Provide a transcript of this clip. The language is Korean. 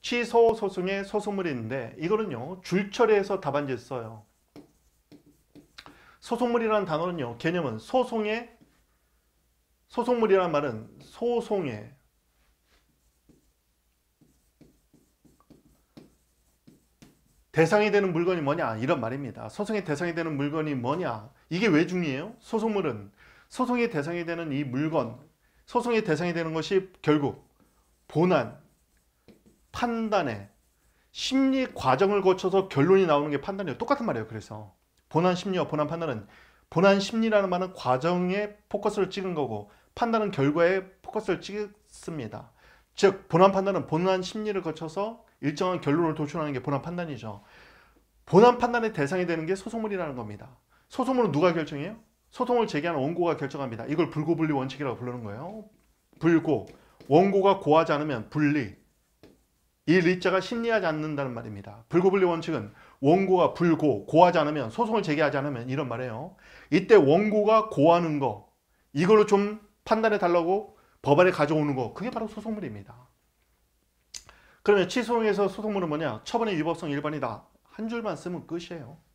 취소 소송의 소송물인데 이거는요 줄처리해서 답안지에 써요. 소송물이라는 단어는요 개념은 소송의 소송물이라는 말은 소송의 대상이 되는 물건이 뭐냐 이런 말입니다. 소송의 대상이 되는 물건이 뭐냐 이게 왜 중요해요? 소송물은 소송의 대상이 되는 이 물건 소송의 대상이 되는 것이 결국 본안, 판단의 심리 과정을 거쳐서 결론이 나오는 게 판단이에요. 똑같은 말이에요. 그래서 본안 심리와 본안 판단은 본안 심리라는 말은 과정에 포커스를 찍은 거고 판단은 결과에 포커스를 찍습니다. 즉 본안 판단은 본안 심리를 거쳐서 일정한 결론을 도출하는 게 본안 판단이죠. 본안 판단의 대상이 되는 게 소송물이라는 겁니다. 소송물은 누가 결정해요? 소송을 제기하는 원고가 결정합니다. 이걸 불고불리 원칙이라고 부르는 거예요. 불고, 원고가 고하지 않으면 불리이 리자가 심리하지 않는다는 말입니다. 불고불리 원칙은 원고가 불고, 고하지 않으면, 소송을 제기하지 않으면 이런 말이에요. 이때 원고가 고하는 거, 이걸로 좀 판단해 달라고 법안에 가져오는 거, 그게 바로 소송물입니다. 그러면 취소용에서 소송물은 뭐냐? 처분의 위법성 일반이다. 한 줄만 쓰면 끝이에요.